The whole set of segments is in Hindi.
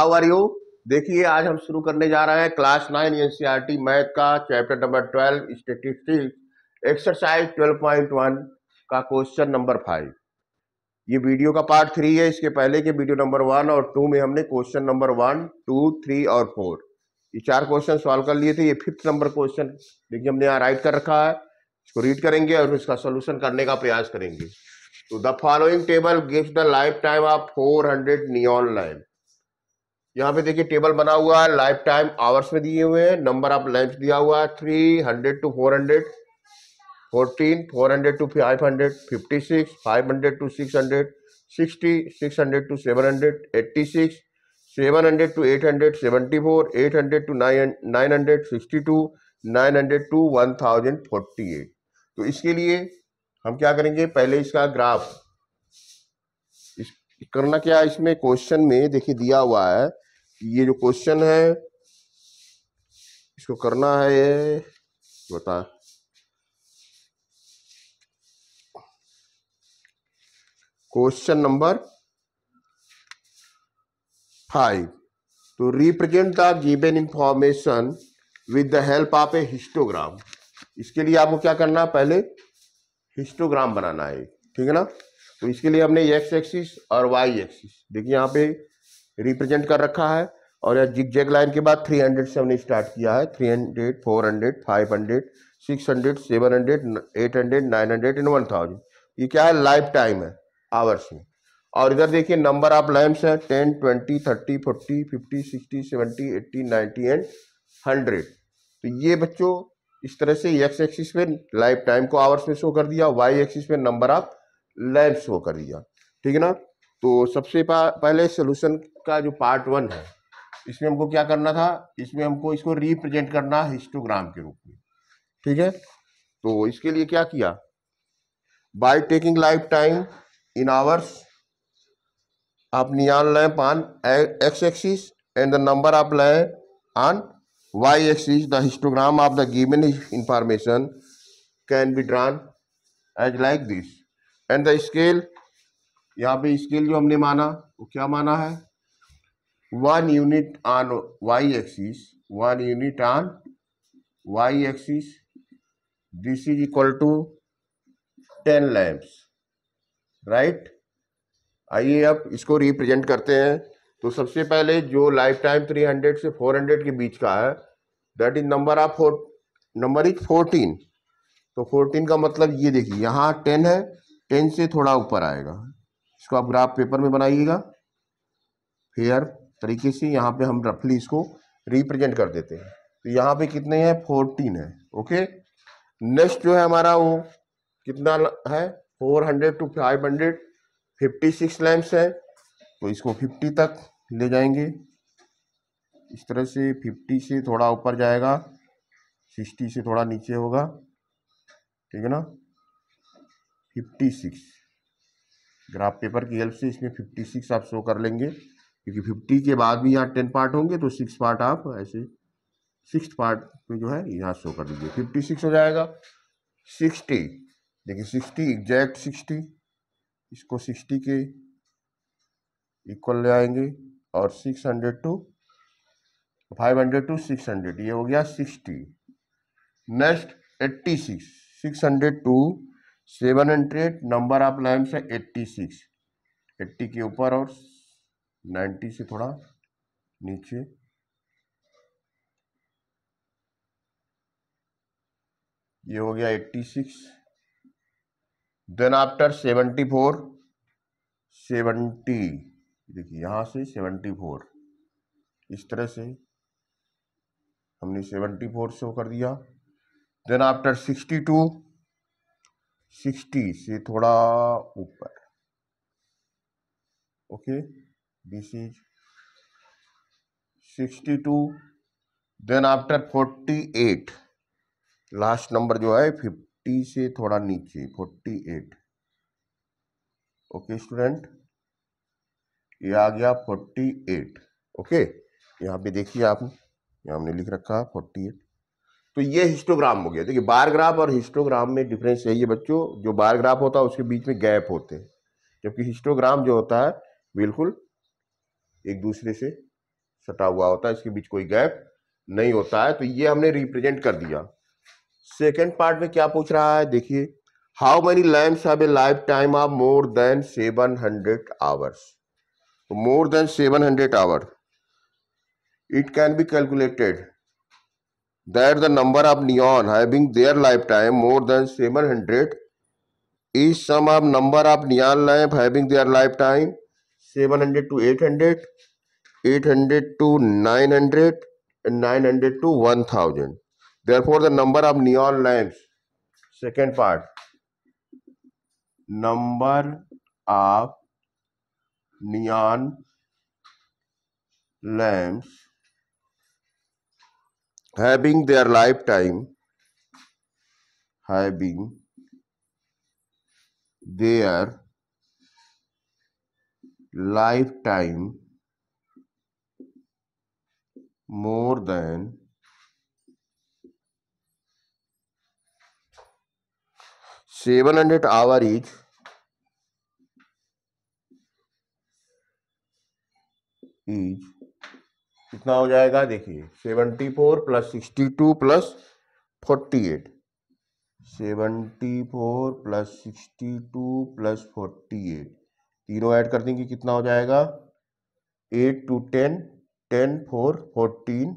हाउ आर यू देखिए आज हम शुरू करने जा रहे हैं क्लास नाइन एनसीईआरटी मैथ का chapter number twelve statistics exercise twelve point one का क्वेश्चन नंबर फाइव ये वीडियो का पार्ट थ्री है इसके पहले के वीडियो नंबर वन और टू में हमने question number one two three और फोर ये चार क्वेश्चन सॉल्व कर लिए थे ये फिफ्थ नंबर क्वेश्चन देखिए हमने यहाँ राइट कर रखा है इसको रीड करेंगे और इसका सोल्यूशन करने का प्रयास करेंगे तो the following table gives the life time of four hundred neon line यहाँ पे देखिए टेबल बना हुआ है लाइफ टाइम आवर्स में दिए हुए हैं नंबर ऑफ लैंप दिया हुआ है three hundred to four hundred fourteen four hundred to five hundred fifty six five hundred to six hundred sixty six hundred to seven hundred eighty six seven hundred to eight hundred seventy four eight hundred to nine nine hundred sixty two nine hundred to one thousand forty eight तो इसके लिए हम क्या करेंगे पहले इसका ग्राफ इस करना क्या इसमें क्वेश्चन में देखिए दिया हुआ है ये जो क्वेश्चन है इसको करना है ये बता क्वेश्चन नंबर फाइव तो represent the given information with the help of a histogram इसके लिए आपको क्या करना है पहले हिस्टोग्राम बनाना है ठीक है ना तो इसके लिए हमने एक्स एक्सिस और वाई एक्सिस देखिए यहाँ पे रिप्रेजेंट कर रखा है और यह जिग जैग लाइन के बाद थ्री हंड्रेड से हमने स्टार्ट किया है three hundred hundred hundred four five six hundred seven hundred eight hundred nine hundred and one thousand ये क्या है लाइफ टाइम है आवर्स में और इधर देखिए नंबर ऑफ लैम्प्स है ten twenty thirty forty fifty sixty seventy eighty ninety and hundred तो ये बच्चों इस तरह से एक्स एक्सिस पे लाइफ टाइम को आवर्स में शो कर दिया वाई एक्सिस पे नंबर ऑफ लैम्प शो कर दिया ठीक है ना तो सबसे पहले सोल्यूशन का जो पार्ट वन है इसमें हमको क्या करना था इसमें हमको इसको रिप्रेजेंट करना हिस्टोग्राम के रूप में ठीक है तो इसके लिए क्या किया by taking life time in hours आप नियान लें पान X axis and the number आप लें on Y axis the histogram of the given information can be drawn as like this and the scale यहाँ पे स्केल जो हमने माना वो तो क्या माना है one unit on Y axis one unit on Y axis this is equal to ten lamps right आइए अब इसको रिप्रेजेंट करते हैं तो सबसे पहले जो लाइफ टाइम थ्री हंड्रेड से फोर हंड्रेड के बीच का है that is number of four number is fourteen तो फोर्टीन का मतलब ये देखिए यहाँ टेन है टेन से थोड़ा ऊपर आएगा इसको आप ग्राफ पेपर में बनाइएगा फेयर तरीके से यहाँ पे हम रफली इसको रिप्रेजेंट कर देते हैं तो यहाँ पे कितने हैं फोर्टीन है ओके नेक्स्ट जो है हमारा वो कितना है four hundred to five hundred fifty six lamps है तो इसको फिफ्टी तक ले जाएंगे इस तरह से फिफ्टी से थोड़ा ऊपर जाएगा सिक्सटी से थोड़ा नीचे होगा ठीक है ना फिफ्टी सिक्स ग्राफ पेपर की हेल्प से इसमें फिफ्टी सिक्स आप शो कर लेंगे क्योंकि फिफ्टी के बाद भी यहाँ टेन पार्ट होंगे तो सिक्स पार्ट आप ऐसे सिक्स पार्ट में जो है यहाँ शो कर दीजिए फिफ्टी सिक्स हो जाएगा सिक्सटी देखिए सिक्सटी एग्जैक्ट सिक्सटी इसको सिक्सटी के इक्वल ले आएंगे और six hundred to five hundred to six hundred ये हो गया sixty next eighty six six hundred to seven hundred number of lamps है एट्टी सिक्स एट्टी के ऊपर और नाइन्टी से थोड़ा नीचे ये हो गया eighty six then after seventy four seventy देखिए यहाँ से सेवेंटी फोर इस तरह से हमने सेवेंटी फोर शो कर दिया then after sixty two sixty से थोड़ा ऊपर okay this is sixty two then after forty eight last number जो है फिफ्टी से थोड़ा नीचे फोर्टी एट ओके स्टूडेंट ये आ गया फोर्टी एट ओके यहाँ पे देखिए आप यहाँ हमने लिख रखा फोर्टी एट तो ये हिस्टोग्राम हो गया देखिए बार ग्राफ और हिस्टोग्राम में डिफरेंस यही है बच्चों जो बार ग्राफ होता है उसके बीच में गैप होते हैं जबकि हिस्टोग्राम जो होता है बिल्कुल एक दूसरे से सटा हुआ होता है इसके बीच कोई गैप नहीं होता है तो ये हमने रिप्रेजेंट कर दिया सेकेंड पार्ट में क्या पूछ रहा है देखिए how many lamps have a life time of more than seven hundred hours more than seven hundred hour it can be calculated there the number of neon having life time more than seven hundred is sum of number of neon life having their life time seven hundred to eight hundred eight hundred to nine hundred nine hundred to one thousand therefore the number of neon life second part number of neon lamps having their lifetime having their lifetime more than seven hundred hour each each कितना हो जाएगा देखिए seventy four plus sixty two plus forty eight seventy four plus sixty two plus forty eight तीनों ऐड कर देंगे कितना हो जाएगा eight two ten ten four fourteen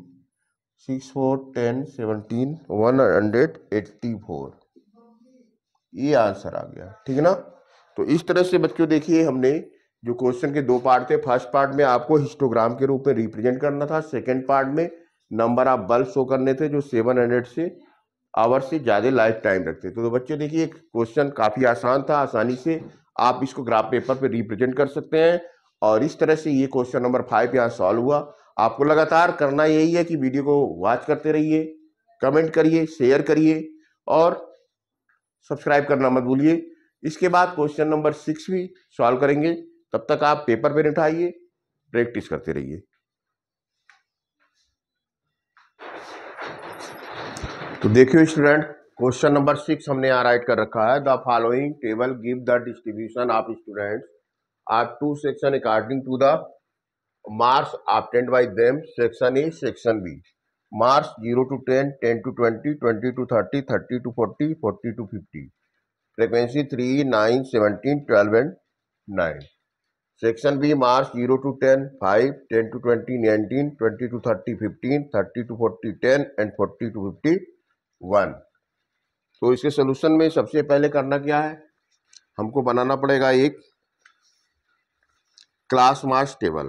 six four ten seventeen one hundred eighty four ये आंसर आ गया ठीक है ना तो इस तरह से बच्चों देखिए हमने जो क्वेश्चन के दो पार्ट थे फर्स्ट पार्ट में आपको हिस्टोग्राम के रूप में रिप्रेजेंट करना था सेकेंड पार्ट में नंबर आप बल्ब शो करने थे जो सेवन हंड्रेड से आवर से ज़्यादा लाइफ टाइम रखते थे तो, तो बच्चे देखिए क्वेश्चन काफ़ी आसान था आसानी से आप इसको ग्राफ पेपर पे रिप्रेजेंट कर सकते हैं और इस तरह से ये क्वेश्चन नंबर फाइव यहाँ सॉल्व हुआ आपको लगातार करना यही है कि वीडियो को वॉच करते रहिए कमेंट करिए शेयर करिए और सब्सक्राइब करना मत भूलिए इसके बाद क्वेश्चन नंबर सिक्स भी सॉल्व करेंगे तब तक आप पेपर पेन उठाइए प्रैक्टिस करते रहिए तो देखिए स्टूडेंट क्वेश्चन नंबर सिक्स हमने यहाँ राइट कर रखा है the following table give the distribution of students are two section according to the marks obtained by them section A section B marks zero to ten ten to twenty twenty to thirty thirty to forty forty to fifty frequency three nine seventeen twelve and nine section B marks zero to ten five ten to twenty nineteen twenty to thirty fifteen thirty to forty ten and forty to fifty one तो इसके सोल्यूशन में सबसे पहले करना क्या है हमको बनाना पड़ेगा एक क्लास मार्च टेबल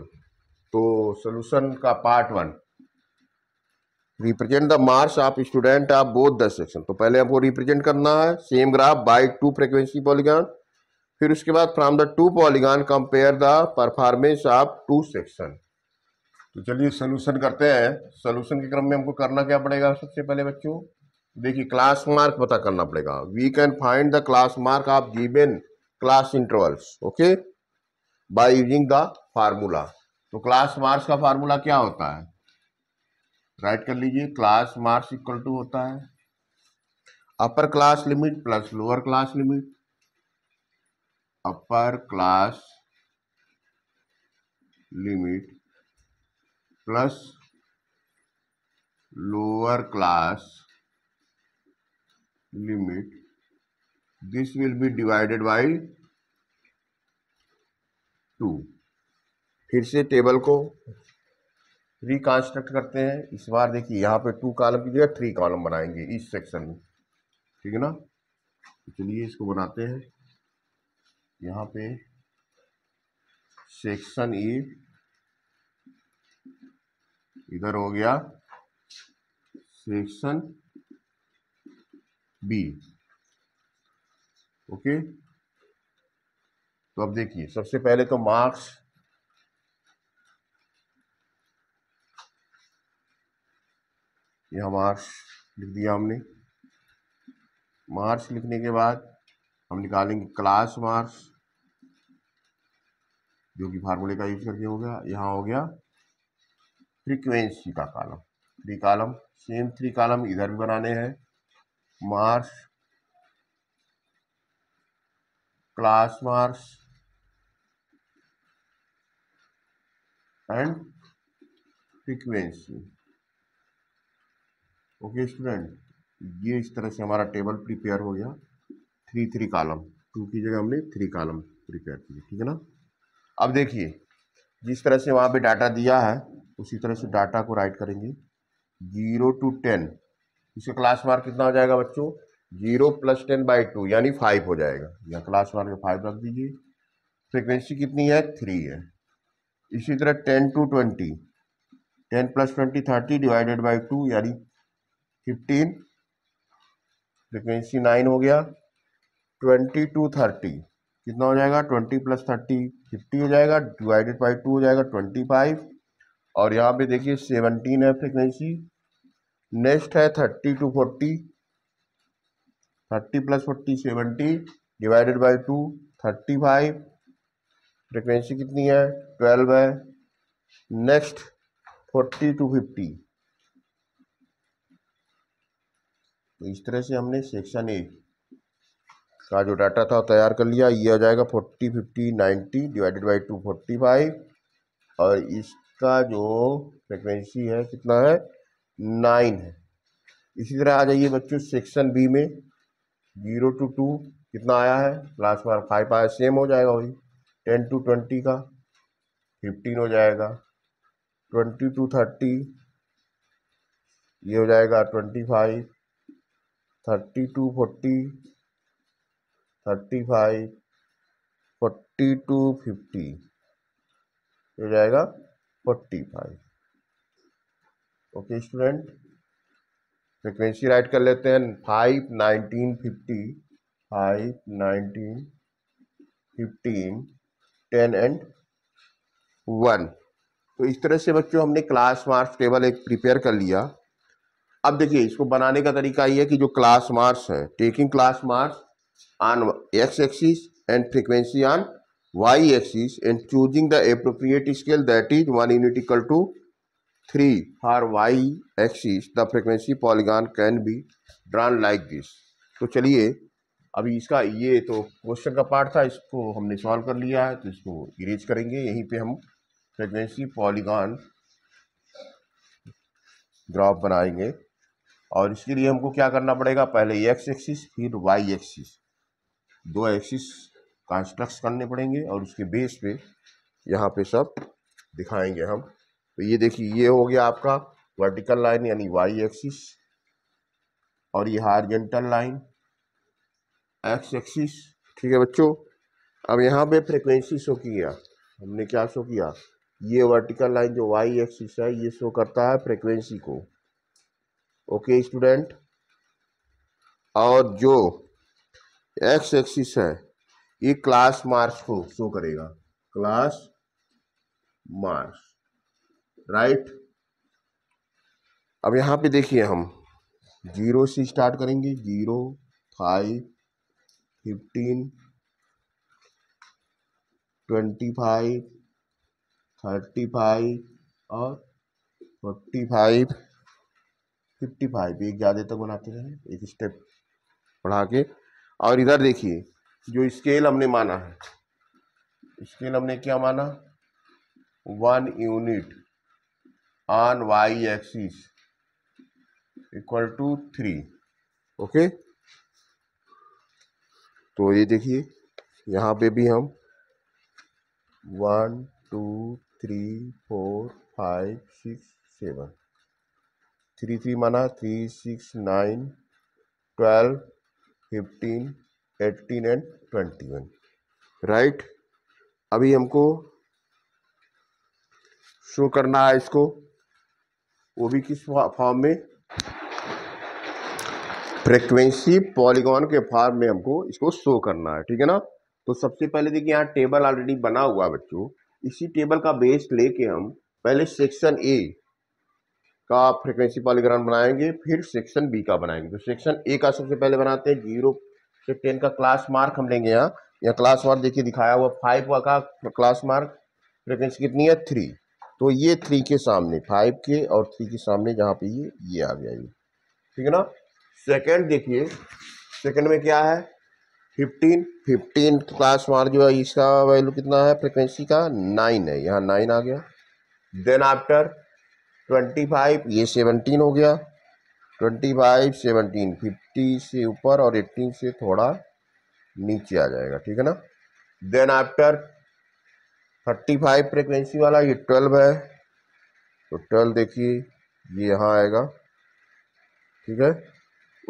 तो सोल्यूशन का part one represent the marks of student of both the section तो पहले हमको रिप्रेजेंट करना है same graph by two frequency polygon फिर उसके बाद from the two polygon compare the performance of two section तो चलिए सोल्यूशन करते हैं सोल्यूशन के क्रम में हमको करना क्या पड़ेगा सबसे पहले बच्चों देखिए क्लास मार्क पता करना पड़ेगा we can find the class mark of given class intervals okay by using the formula तो क्लास मार्क्स का फार्मूला क्या होता है राइट कर लीजिए क्लास मार्क्स इक्वल टू होता है upper class limit plus lower class limit upper class limit plus lower class limit this will be divided by two फिर से टेबल को रिकंस्ट्रक्ट करते हैं इस बार देखिए यहाँ पे टू कॉलम की जगह थ्री कॉलम बनाएंगे इस सेक्शन में ठीक है ना चलिए इसको बनाते हैं यहाँ पे सेक्शन ई e, इधर हो गया सेक्शन बी ओके तो अब देखिए सबसे पहले तो मार्क्स यह मार्क्स लिख दिया हमने मार्क्स लिखने के बाद हम निकालेंगे क्लास मार्क्स जो कि फार्मूले का यूज करके हो गया यहाँ हो गया फ्रीक्वेंसी का column three column same three column इधर भी बनाने हैं marks class marks and frequency okay student ये इस तरह से हमारा टेबल प्रिपेयर हो गया थ्री थ्री कॉलम टू की जगह हमने थ्री कॉलम प्रिपेयर किए ठीक है ना अब देखिए जिस तरह से वहाँ पे डाटा दिया है उसी तरह से डाटा को राइट करेंगे जीरो टू टेन इसका क्लास मार्क कितना हो जाएगा बच्चों zero plus ten by two यानी फाइव हो जाएगा या क्लास मार्क फाइव रख दीजिए फ्रिक्वेंसी कितनी है थ्री है इसी तरह ten to twenty ten plus twenty thirty divided by two यानी फिफ्टीन फ्रिक्वेंसी नाइन हो गया ट्वेंटी टू थर्टी कितना हो जाएगा ट्वेंटी प्लस थर्टी फिफ्टी हो जाएगा डिवाइडेड बाई टू हो जाएगा ट्वेंटी फाइव और यहाँ पे देखिए सेवनटीन है फ्रिक्वेंसी नेक्स्ट है thirty to forty thirty plus forty seventy divided by two thirty five frequency कितनी है ट्वेल्व है नेक्स्ट फोर्टी टू फिफ्टी तो इस तरह से हमने सेक्शन एट का जो डाटा था तैयार कर लिया ये हो जाएगा forty fifty ninety divided by two forty five और इसका जो फ्रिक्वेंसी है कितना है नाइन है इसी तरह आ जाइए बच्चों सेक्शन बी में जीरो टू टू कितना आया है लास्ट बार फाइव आया सेम हो जाएगा वही टेन टू ट्वेंटी का फिफ्टीन हो जाएगा ट्वेंटी टू थर्टी ये हो जाएगा twenty five thirty to forty thirty five forty to fifty हो जाएगा forty five okay student frequency write कर लेते हैं five nineteen fifty five nineteen fifteen ten and one तो इस तरह से बच्चों हमने क्लास मार्क्स टेबल एक प्रिपेयर कर लिया अब देखिए इसको बनाने का तरीका ये है कि जो क्लास मार्क्स है taking class marks on x-axis and frequency on y-axis and choosing the appropriate scale that is 1 unit equal to 3 for y-axis the frequency polygon can be drawn like this तो चलिए अभी इसका ये तो क्वेश्चन का पार्ट था इसको हमने सॉल्व कर लिया है तो इसको इरेज करेंगे यहीं पे हम फ्रिक्वेंसी पॉलीगॉन ग्राफ बनाएंगे और इसके लिए हमको क्या करना पड़ेगा पहले एक्स एक्सिस फिर वाई एक्सिस दो एक्सिस कंस्ट्रक्ट करने पड़ेंगे और उसके बेस पे यहाँ पे सब दिखाएंगे हम तो ये देखिए ये हो गया आपका वर्टिकल लाइन यानी वाई एक्सिस और ये हारजेंटल लाइन एक्स एक्सिस ठीक है बच्चों अब यहाँ पे फ्रिक्वेंसी शो किया हमने क्या शो किया ये वर्टिकल लाइन जो वाई एक्सिस है ये शो करता है फ्रिक्वेंसी को ओके स्टूडेंट और जो एक्स एक्सिस है ये क्लास मार्क्स को शो करेगा क्लास मार्क्स राइट अब यहाँ पे देखिए हम जीरो से स्टार्ट करेंगे zero five fifteen twenty five thirty five और फोर्टी फाइव फिफ्टी फाइव एक ज़्यादा तक बनाते हैं एक स्टेप बढ़ा के और इधर देखिए जो स्केल हमने माना है स्केल हमने क्या माना one unit on Y axis equal to three okay तो ये देखिए यहाँ पे भी हम one two three four five six seven three three माना three six nine twelve fifteen eighteen and twenty one right अभी हमको शो करना है इसको वो भी किस फॉर्म में फ्रिक्वेंसी पॉलीगॉन के फॉर्म में हमको इसको शो करना है ठीक है ना तो सबसे पहले देखिए यहाँ टेबल ऑलरेडी बना हुआ है बच्चों इसी टेबल का बेस लेके हम पहले सेक्शन ए का फ्रिक्वेंसी पॉलीग्राम बनाएंगे फिर सेक्शन बी का बनाएंगे तो सेक्शन ए का सबसे पहले बनाते हैं जीरो से टेन का क्लास मार्क हम लेंगे यहाँ यहाँ क्लास मार्क देखिए दिखाया हुआ फाइव का क्लास मार्क फ्रिक्वेंसी कितनी है थ्री तो ये थ्री के सामने फाइव के और थ्री के सामने जहाँ पे ये ये आ गया ये ठीक है ना सेकंड देखिए सेकंड में क्या है फिफ्टीन फिफ्टीन क्लास मार्क जो है इसका वैल्यू कितना है फ्रिक्वेंसी का नाइन है यहाँ नाइन आ गया देन आफ्टर ट्वेंटी फाइव ये सेवनटीन हो गया ट्वेंटी फाइव सेवनटीन फिफ्टी से ऊपर और एट्टीन से थोड़ा नीचे आ जाएगा ठीक है ना then after thirty five frequency वाला ये ट्वेल्व है तो ट्वेल्व देखिए ये यहाँ आएगा ठीक है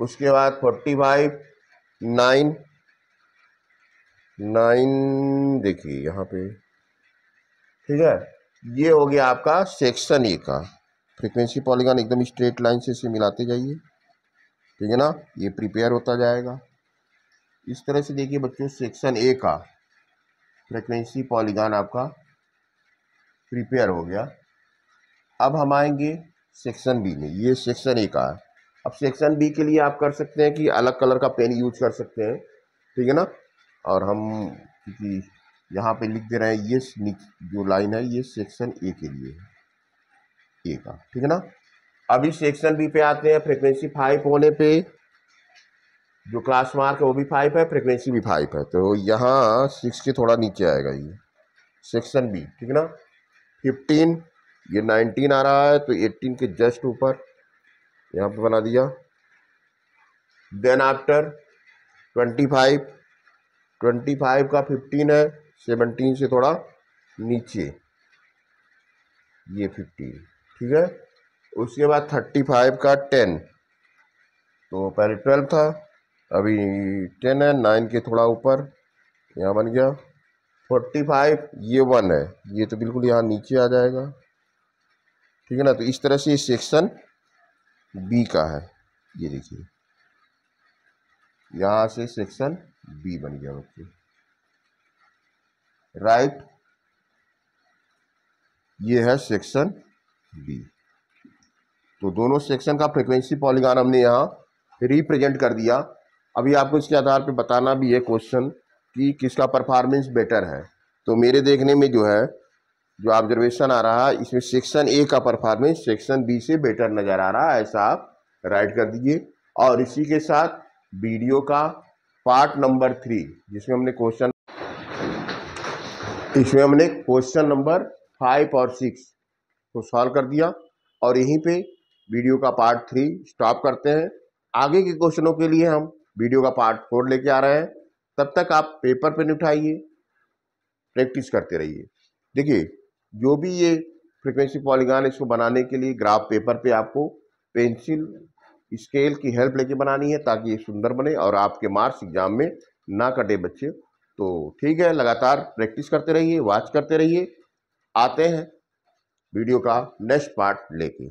उसके बाद फोर्टी फाइव नाइन नाइन देखिए यहाँ पे ठीक है ये हो गया आपका सेक्शन ए का फ्रिक्वेंसी पॉलीगान एकदम स्ट्रेट लाइन से इसे मिलाते जाइए ठीक है ना ये प्रिपेयर होता जाएगा इस तरह से देखिए बच्चों सेक्शन ए का फ्रिक्वेंसी पॉलीगान आपका प्रिपेयर हो गया अब हम आएंगे सेक्शन बी में ये सेक्शन ए का है अब सेक्शन बी के लिए आप कर सकते हैं कि अलग कलर का पेन यूज कर सकते हैं ठीक है ना और हम क्योंकि यहाँ पे लिख दे रहे हैं ये जो लाइन है ये सेक्शन ए के लिए है ये का ठीक है ना अभी सेक्शन बी पे आते हैं फ्रीक्वेंसी फाइव होने पे जो क्लास मार्क है वो भी फाइव है फ्रीक्वेंसी भी फाइव है तो यहाँ सिक्स के थोड़ा नीचे आएगा ये सेक्शन बी ठीक है ना फिफ्टीन ये नाइनटीन आ रहा है तो एट्टीन के जस्ट ऊपर यहाँ पे बना दिया then after twenty five twenty five का फिफ्टीन है सेवनटीन से थोड़ा नीचे ये फिफ्टीन ठीक है उसके बाद थर्टी फाइव का टेन तो पहले ट्वेल्व था अभी टेन है नाइन के थोड़ा ऊपर यहाँ बन गया फोर्टी फाइव ये वन है ये तो बिल्कुल यहाँ नीचे आ जाएगा ठीक है ना तो इस तरह से ये सेक्शन बी का है ये देखिए यहाँ से सेक्शन बी बन गया बच्चे राइट ये है सेक्शन बी तो दोनों सेक्शन का फ्रिक्वेंसी पॉलीगान हमने यहाँ रिप्रेजेंट कर दिया अभी आपको इसके आधार पर बताना भी है क्वेश्चन कि किसका परफॉर्मेंस बेटर है तो मेरे देखने में जो है जो ऑब्जर्वेशन आ रहा है इसमें सेक्शन ए का परफॉर्मेंस सेक्शन बी से बेटर नज़र आ रहा है ऐसा आप राइट कर दीजिए और इसी के साथ वीडियो का पार्ट नंबर थ्री जिसमें हमने क्वेश्चन इसमें हमने क्वेश्चन नंबर फाइव और सिक्स को सॉल्व कर दिया और यहीं पे वीडियो का पार्ट थ्री स्टॉप करते हैं आगे के क्वेश्चनों के लिए हम वीडियो का पार्ट फोर लेके आ रहे हैं तब तक आप पेपर पे उठाइए प्रैक्टिस करते रहिए देखिए जो भी ये फ्रिक्वेंसी पॉलीगान इसको बनाने के लिए ग्राफ पेपर पे आपको पेंसिल स्केल की हेल्प लेके बनानी है ताकि ये सुंदर बने और आपके मार्क्स एग्जाम में ना कटे बच्चे तो ठीक है लगातार प्रैक्टिस करते रहिए वॉच करते रहिए आते हैं वीडियो का नेक्स्ट पार्ट लेके